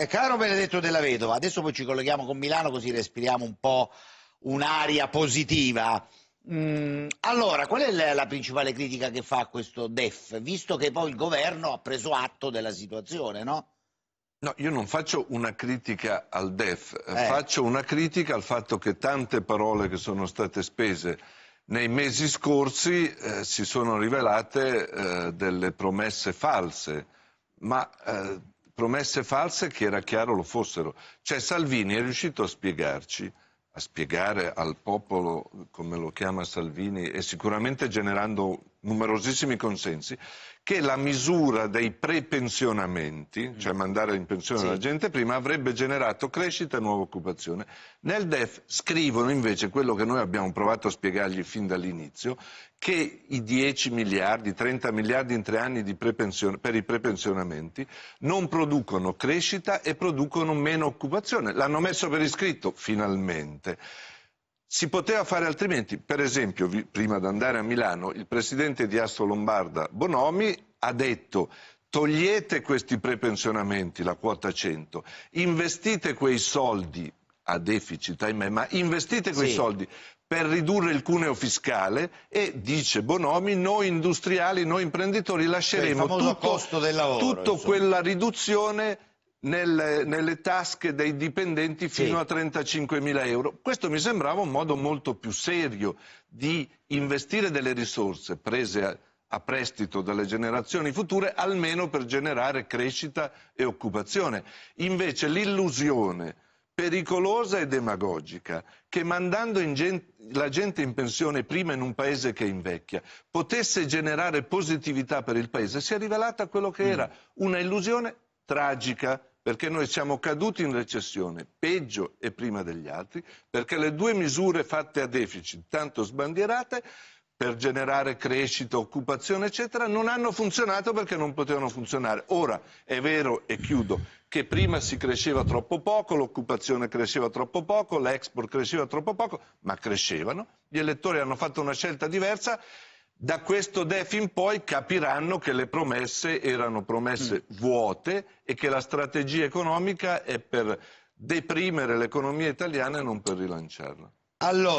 Eh, caro Benedetto della Vedova, adesso poi ci colleghiamo con Milano così respiriamo un po' un'aria positiva. Mm, allora, qual è la principale critica che fa questo DEF, visto che poi il governo ha preso atto della situazione, no? No, io non faccio una critica al DEF, eh. eh. faccio una critica al fatto che tante parole che sono state spese nei mesi scorsi eh, si sono rivelate eh, delle promesse false, ma eh, promesse false che era chiaro lo fossero. Cioè Salvini è riuscito a spiegarci, a spiegare al popolo, come lo chiama Salvini, e sicuramente generando numerosissimi consensi, che la misura dei prepensionamenti, mm. cioè mandare in pensione sì. la gente prima, avrebbe generato crescita e nuova occupazione. Nel DEF scrivono invece quello che noi abbiamo provato a spiegargli fin dall'inizio, che i 10 miliardi, 30 miliardi in tre anni per i prepensionamenti non producono crescita e producono meno occupazione. L'hanno messo per iscritto, finalmente. Si poteva fare altrimenti, per esempio, vi, prima di andare a Milano, il presidente di Astro Lombarda Bonomi ha detto togliete questi prepensionamenti, la quota 100, investite quei soldi a deficit, ahimè, ma investite quei sì. soldi per ridurre il cuneo fiscale e, dice Bonomi, noi industriali, noi imprenditori lasceremo cioè, tutto, lavoro, tutto quella riduzione nelle, nelle tasche dei dipendenti fino sì. a 35.000 euro. Questo mi sembrava un modo molto più serio di investire delle risorse prese a, a prestito dalle generazioni future, almeno per generare crescita e occupazione. Invece l'illusione pericolosa e demagogica che mandando gente, la gente in pensione prima in un paese che invecchia potesse generare positività per il paese si è rivelata quello che mm. era una illusione tragica perché noi siamo caduti in recessione peggio e prima degli altri, perché le due misure fatte a deficit, tanto sbandierate, per generare crescita, occupazione, eccetera, non hanno funzionato perché non potevano funzionare. Ora è vero, e chiudo, che prima si cresceva troppo poco, l'occupazione cresceva troppo poco, l'export cresceva troppo poco, ma crescevano. Gli elettori hanno fatto una scelta diversa da questo DEF in poi capiranno che le promesse erano promesse mm. vuote e che la strategia economica è per deprimere l'economia italiana e non per rilanciarla. Allora...